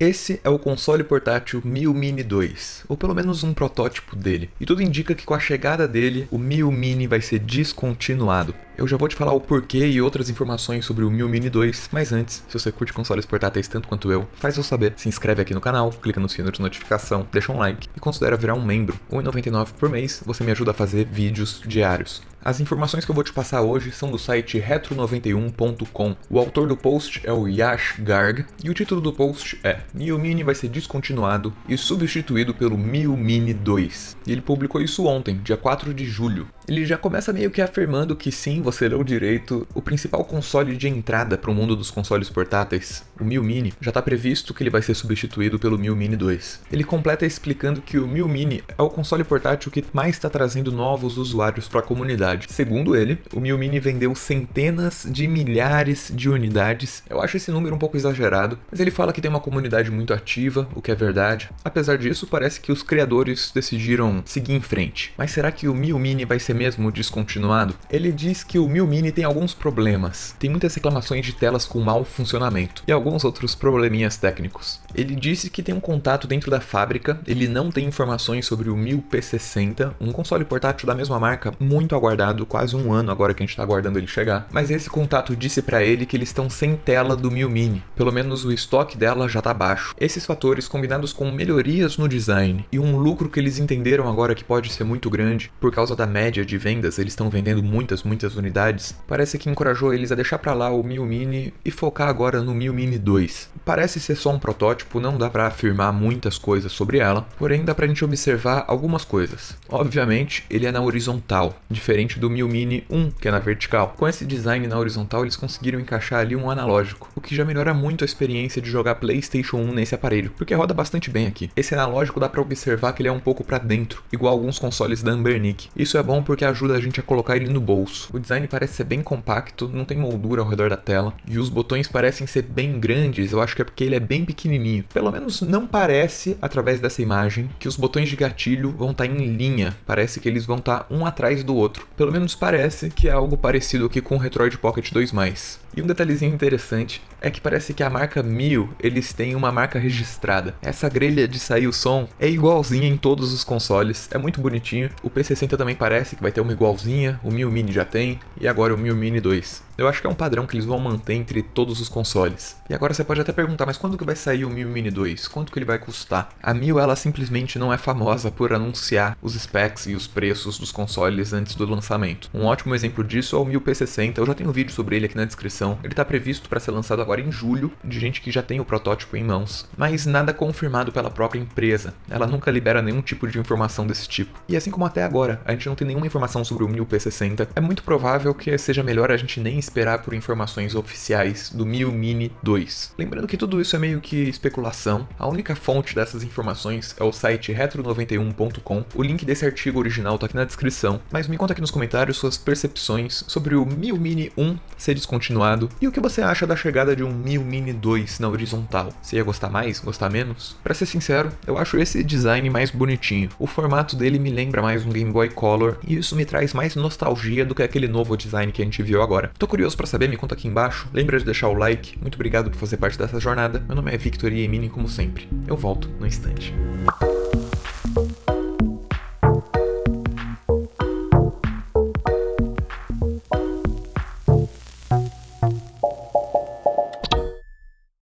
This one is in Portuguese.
Esse é o console portátil Mil Mini 2, ou pelo menos um protótipo dele. E tudo indica que com a chegada dele, o Mil Mini vai ser descontinuado. Eu já vou te falar o porquê e outras informações sobre o Mil Mini 2, mas antes, se você curte consoles portáteis tanto quanto eu, faz eu saber, se inscreve aqui no canal, clica no sino de notificação, deixa um like e considera virar um membro. 1,99 por mês, você me ajuda a fazer vídeos diários. As informações que eu vou te passar hoje são do site retro91.com. O autor do post é o Yash Garg e o título do post é Mil Mini vai ser descontinuado e substituído pelo Mil Mini 2. E ele publicou isso ontem, dia 4 de julho. Ele já começa meio que afirmando que sim, você leu direito, o principal console de entrada para o mundo dos consoles portáteis, o Mil Mini, já está previsto que ele vai ser substituído pelo Mil Mini 2. Ele completa explicando que o Mil Mini é o console portátil que mais está trazendo novos usuários para a comunidade Segundo ele, o Miu Mini vendeu centenas de milhares de unidades. Eu acho esse número um pouco exagerado, mas ele fala que tem uma comunidade muito ativa, o que é verdade. Apesar disso, parece que os criadores decidiram seguir em frente. Mas será que o Miu Mini vai ser mesmo descontinuado? Ele diz que o Miu Mini tem alguns problemas. Tem muitas reclamações de telas com mau funcionamento e alguns outros probleminhas técnicos. Ele disse que tem um contato dentro da fábrica, ele não tem informações sobre o Miu P60, um console portátil da mesma marca muito aguardado quase um ano agora que a gente tá aguardando ele chegar. Mas esse contato disse para ele que eles estão sem tela do Mil Mini. Pelo menos o estoque dela já tá baixo. Esses fatores combinados com melhorias no design e um lucro que eles entenderam agora que pode ser muito grande por causa da média de vendas, eles estão vendendo muitas, muitas unidades. Parece que encorajou eles a deixar para lá o Mil Mini e focar agora no Mil Mini 2. Parece ser só um protótipo, não dá para afirmar muitas coisas sobre ela, porém dá pra gente observar algumas coisas. Obviamente, ele é na horizontal, diferente diferente do Mi Mini 1, que é na vertical. Com esse design na horizontal, eles conseguiram encaixar ali um analógico, o que já melhora muito a experiência de jogar PlayStation 1 nesse aparelho, porque roda bastante bem aqui. Esse analógico dá para observar que ele é um pouco para dentro, igual alguns consoles da Ambernic. Isso é bom porque ajuda a gente a colocar ele no bolso. O design parece ser bem compacto, não tem moldura ao redor da tela, e os botões parecem ser bem grandes, eu acho que é porque ele é bem pequenininho. Pelo menos não parece, através dessa imagem, que os botões de gatilho vão estar tá em linha, parece que eles vão estar tá um atrás do outro. Pelo pelo menos parece que é algo parecido aqui com o Retroid Pocket 2. E um detalhezinho interessante é que parece que a marca Mio eles têm uma marca registrada. Essa grelha de sair o som é igualzinha em todos os consoles, é muito bonitinho. O P60 também parece que vai ter uma igualzinha, o Mio Mini já tem, e agora o Mio Mini 2. Eu acho que é um padrão que eles vão manter entre todos os consoles. E agora você pode até perguntar, mas quando que vai sair o Mio Mini 2? Quanto que ele vai custar? A Mio ela simplesmente não é famosa por anunciar os specs e os preços dos consoles antes do lançamento lançamento. Um ótimo exemplo disso é o 1000P60, eu já tenho um vídeo sobre ele aqui na descrição. Ele está previsto para ser lançado agora em julho, de gente que já tem o protótipo em mãos, mas nada confirmado pela própria empresa. Ela nunca libera nenhum tipo de informação desse tipo. E assim como até agora, a gente não tem nenhuma informação sobre o 1000P60, é muito provável que seja melhor a gente nem esperar por informações oficiais do 1000 Mini 2. Lembrando que tudo isso é meio que especulação, a única fonte dessas informações é o site retro91.com, o link desse artigo original está aqui na descrição, mas me conta aqui nos comentários suas percepções sobre o Mil Mini 1 ser descontinuado e o que você acha da chegada de um Mil Mini 2 na horizontal. Você ia gostar mais? Gostar menos? Para ser sincero, eu acho esse design mais bonitinho. O formato dele me lembra mais um Game Boy Color e isso me traz mais nostalgia do que aquele novo design que a gente viu agora. Tô curioso para saber, me conta aqui embaixo. Lembra de deixar o like. Muito obrigado por fazer parte dessa jornada. Meu nome é Victor e Emini, como sempre. Eu volto no instante.